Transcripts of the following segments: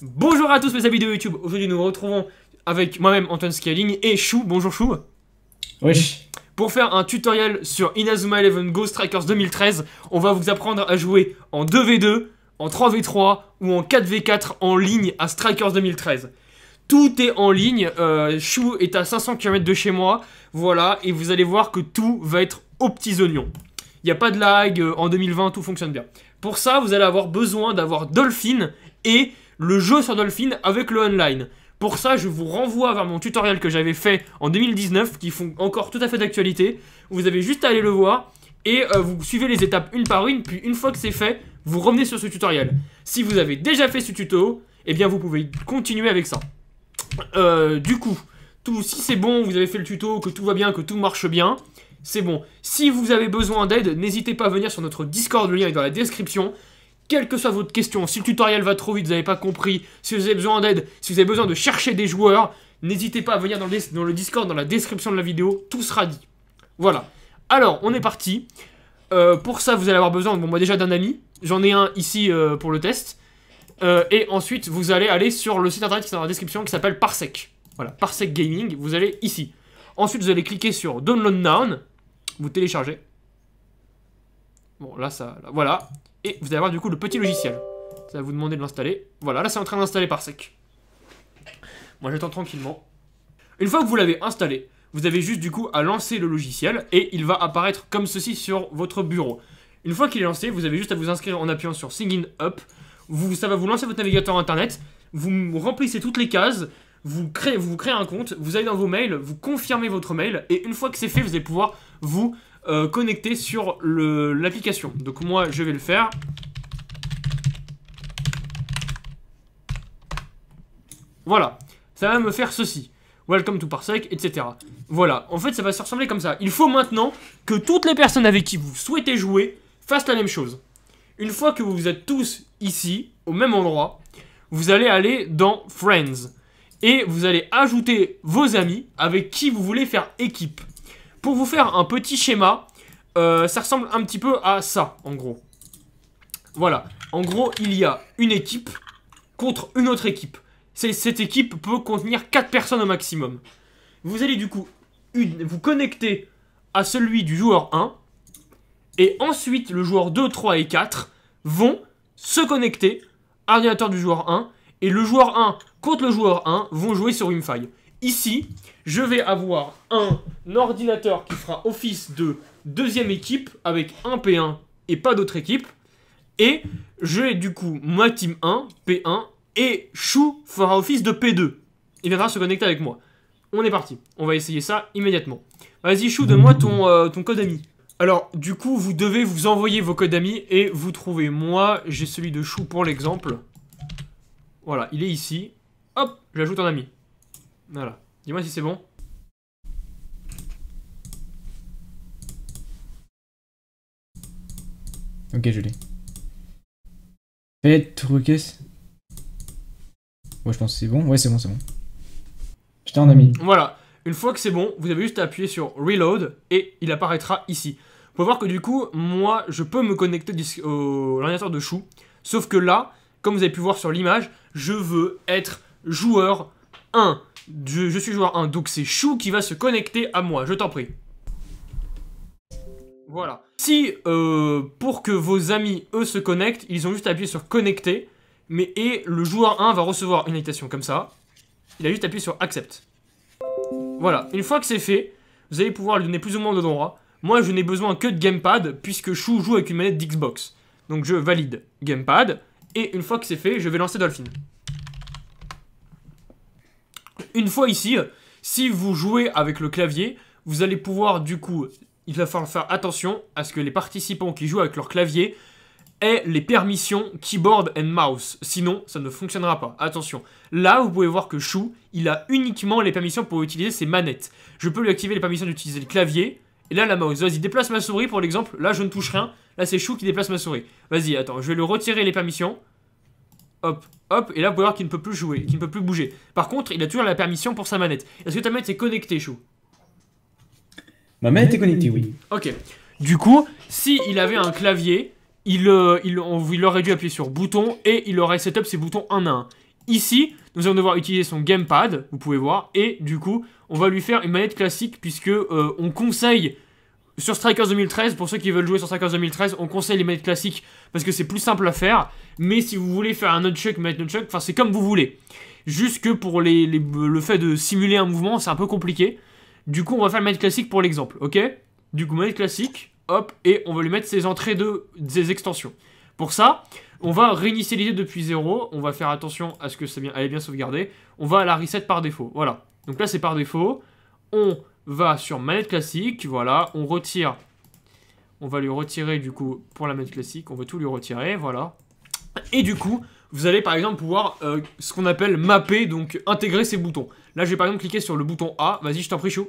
Bonjour à tous mes amis de YouTube, aujourd'hui nous nous retrouvons avec moi-même Antoine Scaling et Chou, bonjour Chou Wesh Pour faire un tutoriel sur Inazuma Eleven Go Strikers 2013, on va vous apprendre à jouer en 2v2, en 3v3 ou en 4v4 en ligne à Strikers 2013 tout est en ligne. Euh, Chou est à 500 km de chez moi. Voilà, et vous allez voir que tout va être aux petits oignons. Il n'y a pas de lag, euh, en 2020 tout fonctionne bien. Pour ça, vous allez avoir besoin d'avoir Dolphin et le jeu sur Dolphin avec le online. Pour ça, je vous renvoie vers mon tutoriel que j'avais fait en 2019, qui font encore tout à fait d'actualité. Vous avez juste à aller le voir, et euh, vous suivez les étapes une par une, puis une fois que c'est fait, vous revenez sur ce tutoriel. Si vous avez déjà fait ce tuto, eh bien vous pouvez continuer avec ça. Euh, du coup, tout, si c'est bon, vous avez fait le tuto, que tout va bien, que tout marche bien, c'est bon. Si vous avez besoin d'aide, n'hésitez pas à venir sur notre Discord, le lien est dans la description quelle que soit votre question, si le tutoriel va trop vite, vous n'avez pas compris, si vous avez besoin d'aide, si vous avez besoin de chercher des joueurs, n'hésitez pas à venir dans le, dans le, Discord, dans la description de la vidéo, tout sera dit. Voilà. Alors, on est parti. Euh, pour ça, vous allez avoir besoin, bon, moi déjà d'un ami, j'en ai un ici euh, pour le test. Euh, et ensuite, vous allez aller sur le site internet qui est dans la description qui s'appelle Parsec. Voilà, Parsec Gaming, vous allez ici. Ensuite, vous allez cliquer sur Download Now. vous téléchargez. Bon, là, ça... voilà. Et vous allez avoir du coup le petit logiciel. Ça va vous demander de l'installer. Voilà, là c'est en train d'installer par sec. Moi j'attends tranquillement. Une fois que vous l'avez installé, vous avez juste du coup à lancer le logiciel et il va apparaître comme ceci sur votre bureau. Une fois qu'il est lancé, vous avez juste à vous inscrire en appuyant sur Sign Up. Vous, ça va vous lancer votre navigateur internet. Vous remplissez toutes les cases. Vous créez, vous créez un compte. Vous allez dans vos mails. Vous confirmez votre mail. Et une fois que c'est fait, vous allez pouvoir vous euh, connecté sur l'application. Donc moi, je vais le faire. Voilà. Ça va me faire ceci. Welcome to Parsec, etc. Voilà. En fait, ça va se ressembler comme ça. Il faut maintenant que toutes les personnes avec qui vous souhaitez jouer fassent la même chose. Une fois que vous êtes tous ici, au même endroit, vous allez aller dans Friends. Et vous allez ajouter vos amis avec qui vous voulez faire équipe. Pour vous faire un petit schéma, euh, ça ressemble un petit peu à ça, en gros. Voilà. En gros, il y a une équipe contre une autre équipe. Cette équipe peut contenir 4 personnes au maximum. Vous allez du coup vous connecter à celui du joueur 1. Et ensuite, le joueur 2, 3 et 4 vont se connecter à l'ordinateur du joueur 1. Et le joueur 1 contre le joueur 1 vont jouer sur une faille. Ici, je vais avoir un ordinateur qui fera office de deuxième équipe avec un P1 et pas d'autre équipe. Et j'ai du coup ma team 1, P1, et Chou fera office de P2. Il viendra se connecter avec moi. On est parti. On va essayer ça immédiatement. Vas-y Chou, donne-moi euh, ton, code ami. Alors, du coup, vous devez vous envoyer vos codes amis et vous trouvez. Moi, j'ai celui de Chou pour l'exemple. Voilà, il est ici. Hop, j'ajoute un ami. Voilà. Dis-moi si c'est bon. Ok, je l'ai. Faites eh, Ouais, je pense que c'est bon. Ouais, c'est bon, c'est bon. j'étais en ami Voilà. Une fois que c'est bon, vous avez juste à appuyer sur Reload et il apparaîtra ici. Vous pouvez voir que du coup, moi, je peux me connecter au l'ordinateur de Chou. Sauf que là, comme vous avez pu voir sur l'image, je veux être joueur 1. Je, suis joueur 1, donc c'est Chou qui va se connecter à moi, je t'en prie. Voilà. Si, euh, pour que vos amis, eux, se connectent, ils ont juste à appuyer sur connecter, mais et le joueur 1 va recevoir une invitation comme ça. Il a juste appuyé sur accept. Voilà. Une fois que c'est fait, vous allez pouvoir lui donner plus ou moins de droits. Moi, je n'ai besoin que de gamepad, puisque Chou joue avec une manette d'Xbox. Donc je valide gamepad, et une fois que c'est fait, je vais lancer Dolphin. Une fois ici, si vous jouez avec le clavier, vous allez pouvoir du coup, il va falloir faire attention à ce que les participants qui jouent avec leur clavier aient les permissions keyboard and mouse. Sinon, ça ne fonctionnera pas. Attention. Là, vous pouvez voir que Chou, il a uniquement les permissions pour utiliser ses manettes. Je peux lui activer les permissions d'utiliser le clavier. Et là, la mouse. Vas-y, déplace ma souris pour l'exemple. Là, je ne touche rien. Là, c'est Chou qui déplace ma souris. Vas-y, attends, je vais lui retirer les permissions hop, hop, et là vous pouvez voir qu'il ne peut plus jouer, qu'il ne peut plus bouger. Par contre, il a toujours la permission pour sa manette. Est-ce que ta manette est connectée, Chou Ma manette est connectée, oui. Ok. Du coup, si il avait un clavier, il, euh, il, aurait dû appuyer sur bouton et il aurait setup ses boutons un à un. Ici, nous allons devoir utiliser son gamepad, vous pouvez voir, et du coup, on va lui faire une manette classique puisque euh, on conseille sur Strikers 2013, pour ceux qui veulent jouer sur Strikers 2013, on conseille les manettes classiques parce que c'est plus simple à faire. Mais si vous voulez faire un nunchuck, manette nunchuck, enfin c'est comme vous voulez. Juste que pour le fait de simuler un mouvement, c'est un peu compliqué. Du coup, on va faire le manette classique pour l'exemple, ok Du coup, manette classique, hop, et on va lui mettre ses entrées de ses extensions. Pour ça, on va réinitialiser depuis 0, on va faire attention à ce que ça bien, bien sauvegarder on va à la reset par défaut, voilà. Donc là, c'est par défaut, on va sur manette classique, voilà, on retire, on va lui retirer du coup pour la manette classique, on veut tout lui retirer, voilà. Et du coup, vous allez par exemple pouvoir euh, ce qu'on appelle mapper, donc intégrer ces boutons. Là, je vais par exemple cliquer sur le bouton A, vas-y, je t'en prie, Chou.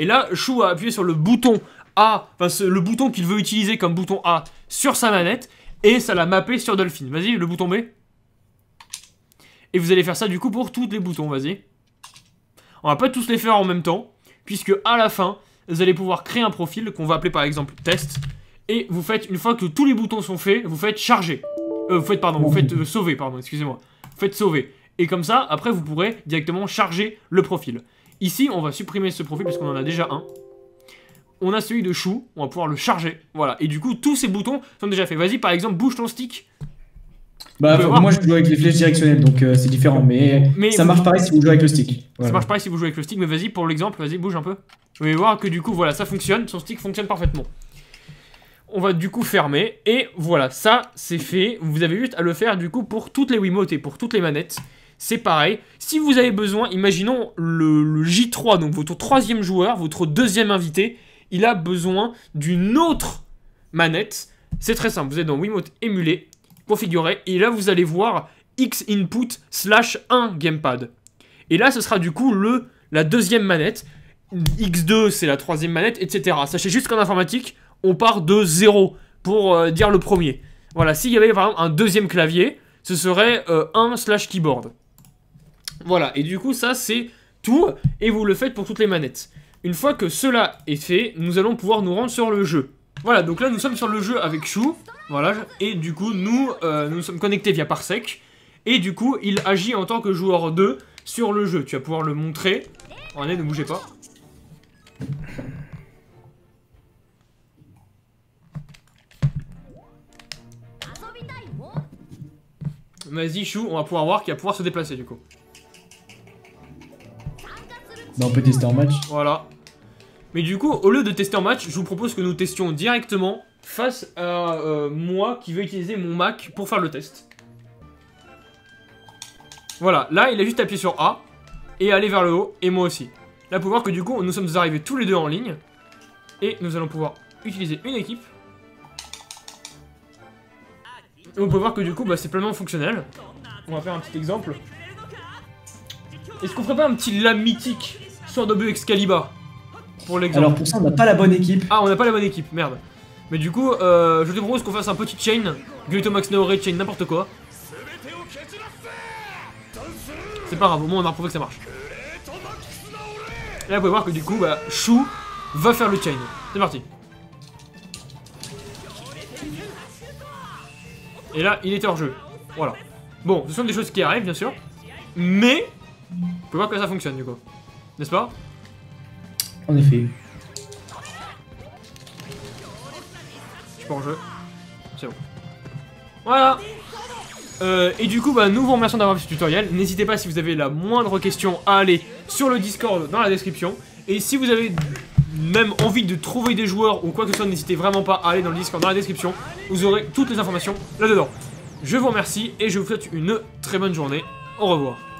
Et là, Chou a appuyé sur le bouton A, enfin le bouton qu'il veut utiliser comme bouton A sur sa manette, et ça l'a mappé sur Dolphin. Vas-y, le bouton B. Et vous allez faire ça du coup pour tous les boutons, vas-y. On va pas tous les faire en même temps, puisque à la fin, vous allez pouvoir créer un profil qu'on va appeler par exemple test. Et vous faites, une fois que tous les boutons sont faits, vous faites charger. Euh, vous faites, pardon, vous faites euh, sauver, pardon, excusez-moi. faites sauver. Et comme ça, après, vous pourrez directement charger le profil. Ici, on va supprimer ce profil parce qu'on en a déjà un. On a celui de chou, on va pouvoir le charger. Voilà. Et du coup, tous ces boutons sont déjà faits. Vas-y, par exemple, bouge ton stick. Bah, moi, je joue avec les flèches directionnelles, donc euh, c'est différent. Mais, ça marche pareil si vous jouez avec le stick. Ça marche pareil si vous jouez avec le stick, mais vas-y, pour l'exemple, vas-y, bouge un peu. Vous allez voir que du coup, voilà, ça fonctionne, son stick fonctionne parfaitement. On va du coup fermer, et voilà, ça, c'est fait. Vous avez juste à le faire du coup pour toutes les Wiimotes et pour toutes les manettes. C'est pareil. Si vous avez besoin, imaginons le, le J3, donc votre troisième joueur, votre deuxième invité, il a besoin d'une autre manette. C'est très simple, vous êtes dans Wiimote émulé, configurer et là vous allez voir X input slash 1 gamepad. Et là ce sera du coup le, la deuxième manette, X2 c'est la troisième manette, etc. Sachez juste qu'en informatique, on part de 0 pour euh, dire le premier. Voilà, s'il y avait par exemple un deuxième clavier, ce serait 1 euh, slash keyboard. Voilà, et du coup ça c'est tout, et vous le faites pour toutes les manettes. Une fois que cela est fait, nous allons pouvoir nous rendre sur le jeu. Voilà, donc là nous sommes sur le jeu avec Chou, voilà, et du coup nous, euh, nous sommes connectés via Parsec, et du coup il agit en tant que joueur 2 sur le jeu. Tu vas pouvoir le montrer. On oh, est, ne bougez pas. Vas-y Chou, on va pouvoir voir qu'il va pouvoir se déplacer du coup. dans petit peut match. Voilà. Mais du coup, au lieu de tester en match, je vous propose que nous testions directement face à euh, moi qui vais utiliser mon Mac pour faire le test. Voilà, là il a juste appuyé sur A et aller vers le haut, et moi aussi. Là, pour voir que du coup, nous sommes arrivés tous les deux en ligne. Et nous allons pouvoir utiliser une équipe. Et on peut voir que du coup, bah, c'est pleinement fonctionnel. On va faire un petit exemple. Est-ce qu'on ferait pas un petit lame mythique sur W Excalibur alors pour ça, on n'a pas la bonne équipe. Ah, on n'a pas la bonne équipe, merde. Mais du coup, euh, je te propose qu'on fasse un petit chain. Max Naoré, chain, n'importe quoi. C'est pas grave, au moins on a prouvé que ça marche. Et là, vous pouvez voir que du coup, bah, Chou va faire le chain. C'est parti. Et là, il est hors jeu. Voilà. Bon, ce sont des choses qui arrivent, bien sûr. Mais, vous pouvez voir que ça fonctionne, du coup. N'est-ce pas en effet. Je suis pas en jeu. C'est bon. Voilà euh, et du coup, bah, nous vous remercions d'avoir vu ce tutoriel. N'hésitez pas si vous avez la moindre question à aller sur le Discord dans la description. Et si vous avez même envie de trouver des joueurs ou quoi que ce soit, n'hésitez vraiment pas à aller dans le Discord dans la description. Vous aurez toutes les informations là-dedans. Je vous remercie et je vous souhaite une très bonne journée. Au revoir.